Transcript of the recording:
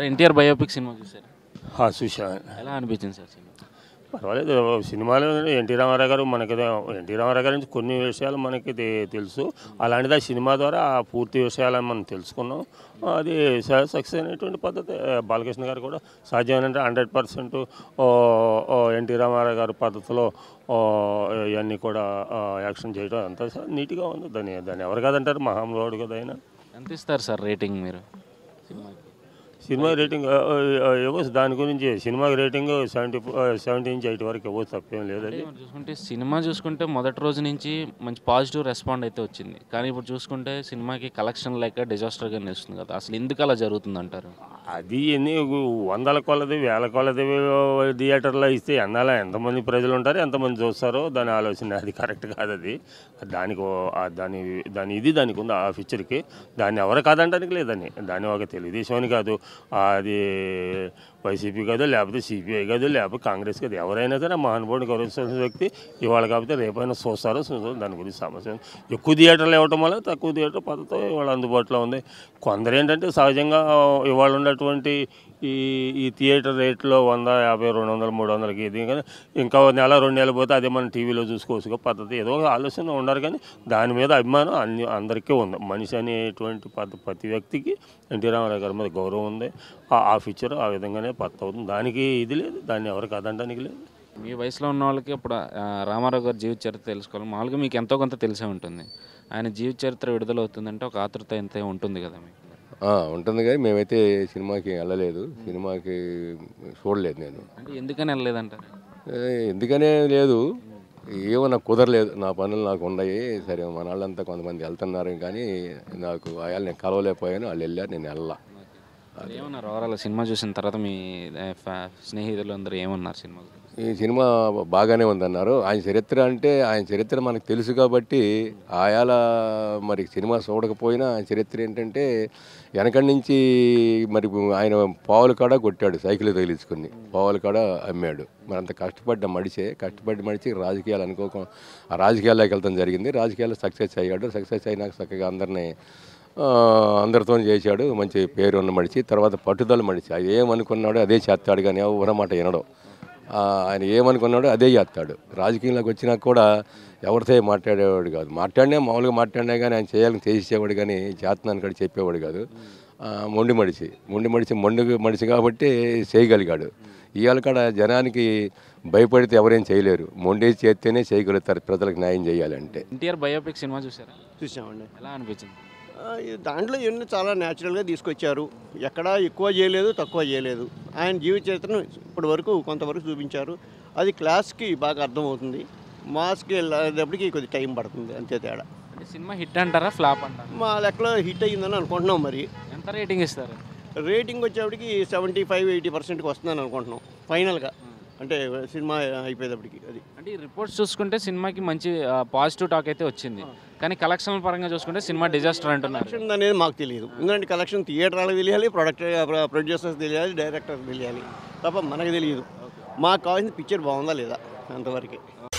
sir NTR biopic cinema చూసారు చూసా ఎలా అనిపించింది సార్ పర్వాలేదు సినిమాలో ఎన్టీ రామారావు గారు మనకి ఎన్టీ రామారావు గారి నుంచి కొన్ని విషయాలు మనకి తెలుసు అలాంటిది ఆ సినిమా ద్వారా ఆ పూర్తి విషయాలను మనం తెలుసుకున్నాం అది సక్సెస్ అనేటువంటి పద్ధతి బాలకృష్ణ గారు కూడా సాధ్యమైనంటే హండ్రెడ్ పర్సెంట్ ఎన్టీ రామారావు గారి పద్ధతిలో ఇవన్నీ కూడా యాక్షన్ చేయడం అంత నీట్గా ఉంది దాన్ని దాన్ని ఎవరు కాదంటారు మహాంలోడు కదా అయినా ఎంత ఇస్తారు సార్ రేటింగ్ మీరు సినిమా రేటింగ్ ఇవ్వచ్చు దాని గురించి సినిమా రేటింగ్ సెవెంటీ సెవెంటీ నుంచి ఎయిట్ వరకు ఇవ్వచ్చు తప్పేం లేదండి చూసుకుంటే సినిమా చూసుకుంటే మొదటి రోజు నుంచి మంచి పాజిటివ్ రెస్పాండ్ అయితే వచ్చింది కానీ ఇప్పుడు చూసుకుంటే సినిమాకి కలెక్షన్ లేక డిజాస్టర్గా నేస్తుంది కదా అసలు ఎందుకు అలా జరుగుతుంది అంటారు అది ఎన్ని వందల కొలది వేల కొలది థియేటర్లో ఇస్తే ఎన్నాలా ఎంతమంది ప్రజలు ఉంటారు ఎంతమంది చూస్తారో దాని ఆలోచన అది కరెక్ట్ కాదు అది దానికి దాని దాని ఇది దానికి ఉంది ఆ ఫీచర్కి దాన్ని ఎవరు కాదంటానికి లేదని దాని ఒక తెలుగుదేశం అని కాదు అది వైసీపీ కదా లేకపోతే సిపిఐ కదా లేకపోతే కాంగ్రెస్ కదా ఎవరైనా సరే మహానుభావుడు గౌరవించాల్సిన వ్యక్తి ఇవాళ కాకపోతే రేపైనా చూస్తారో చూస్తారు దాని గురించి సమస్య ఎక్కువ థియేటర్లు ఇవ్వటం వల్ల తక్కువ థియేటర్ పద్ధతి ఇవాళ అందుబాటులో ఉంది కొందరు ఏంటంటే సహజంగా ఇవాళ ఉన్నటువంటి ఈ ఈ థియేటర్ రేట్లో వంద యాభై రెండు వందలు మూడు వందలకి ఇది కానీ ఇంకా నెల రెండు నెలలు పోతే అదే మనం టీవీలో చూసుకోవచ్చు పద్ధతి ఏదో ఆలోచన ఉండరు కానీ దాని మీద అభిమానం అన్ని అందరికీ ఉంది మనిషి అనేటువంటి ప్రతి వ్యక్తికి ఎన్టీ రామారావు గారి మీద గౌరవం ఉంది ఆ ఫీచర్ ఆ విధంగానే పత్త అవుతుంది దానికి ఇది లేదు దాన్ని ఎవరు కాదనడానికి లేదు మీ వయసులో ఉన్న వాళ్ళకి ఇప్పుడు రామారావు గారి జీవిత చరిత్ర తెలుసుకోవాలి మామూలుగా మీకు ఎంతో కొంత తెలిసే ఉంటుంది ఆయన జీవిత చరిత్ర విడుదలవుతుందంటే ఒక ఆతృత ఎంత ఉంటుంది కదా మీకు ఉంటుంది కానీ మేమైతే సినిమాకి వెళ్ళలేదు సినిమాకి చూడలేదు నేను అంటే ఎందుకని వెళ్ళలేదంట ఎందుకనే లేదు ఏమో నాకు కుదరలేదు నా పనులు నాకు ఉన్నాయి సరే మన వాళ్ళంతా కొంతమంది వెళ్తున్నారు కానీ నాకు ఆయాలు నేను కలవలేకపోయాను వాళ్ళు వెళ్ళారు నేను వెళ్ళా ఏమన్నారు ఓవరాల్ సినిమా చూసిన తర్వాత మీ స్నేహితులు అందరూ ఏమన్నారు సినిమా ఈ సినిమా బాగానే ఉందన్నారు ఆయన చరిత్ర అంటే ఆయన చరిత్ర మనకు తెలుసు కాబట్టి ఆయాల మరి సినిమా చూడకపోయినా ఆయన చరిత్ర ఏంటంటే వెనకడి నుంచి మరి ఆయన పావుల కాడ కొట్టాడు సైకిల్ తగిలించుకుని పావుల కాడ అమ్మాడు మరి అంత కష్టపడ్డ మడిచే కష్టపడ్డ మడిచి రాజకీయాలు అనుకోక ఆ రాజకీయాల్లోకి వెళ్తాం జరిగింది రాజకీయాల్లో సక్సెస్ అయ్యాడు సక్సెస్ అయినాక చక్కగా అందరినీ అందరితో చేశాడు మంచి పేరు ఉన్న మడిచి తర్వాత పట్టుదల మడిచి ఏమనుకున్నాడో అదే చేస్తాడు కానీ ఎవరు వినడం ఆయన ఏమనుకున్నాడో అదే చేస్తాడు రాజకీయంలోకి వచ్చినా కూడా ఎవరితో మాట్లాడేవాడు కాదు మాట్లాడినా మామూలుగా మాట్లాడినా కానీ ఆయన చేయాలని చేసేవాడు కానీ చేస్తున్నాను కూడా చెప్పేవాడు కాదు మొండి మడిచి మొండి మడిచి మొండి మడిచి కాబట్టి చేయగలిగాడు ఇవాళ కూడా జనానికి భయపడితే ఎవరేం చేయలేరు మొండి చేస్తేనే చేయగలుగుతారు ప్రజలకు న్యాయం చేయాలంటే ఎన్టీఆర్ బయోపిక్ సినిమా చూసారా చూసామండి ఎలా అనిపించింది దాంట్లో ఇవన్నీ చాలా న్యాచురల్గా తీసుకొచ్చారు ఎక్కడా ఎక్కువ చేయలేదు తక్కువ చేయలేదు ఆయన జీవిత చరిత్రను ఇప్పటి వరకు కొంతవరకు చూపించారు అది క్లాస్కి బాగా అర్థమవుతుంది మాస్కి వెళ్ళేటప్పటికి కొద్ది టైం పడుతుంది అంతే తేడా సినిమా హిట్ అంటారా ఫ్లాప్ అంటారా మా లెక్కలో హిట్ అయ్యిందని అనుకుంటున్నాం మరి ఎంత రేటింగ్ ఇస్తారు రేటింగ్ వచ్చేప్పటికి సెవెంటీ ఫైవ్ ఎయిటీ పర్సెంట్కి వస్తుందని అనుకుంటున్నాం ఫైనల్గా అంటే సినిమా అయిపోయేటప్పటికి అది అంటే రిపోర్ట్స్ చూసుకుంటే సినిమాకి మంచి పాజిటివ్ టాక్ అయితే వచ్చింది కానీ కలెక్షన్ పరంగా చూసుకుంటే సినిమా డిజాస్టర్ అంటున్నారు కలెక్షన్ అనేది మాకు తెలియదు ఎందుకంటే కలెక్షన్ థియేటర్ వాళ్ళకి తెలియాలి ప్రొడక్ట్ ప్రొడ్యూసర్స్ తెలియాలి డైరెక్టర్స్ తెలియాలి తప్ప మనకు తెలియదు మాకు కావాల్సిన పిక్చర్ బాగుందా లేదా అంతవరకు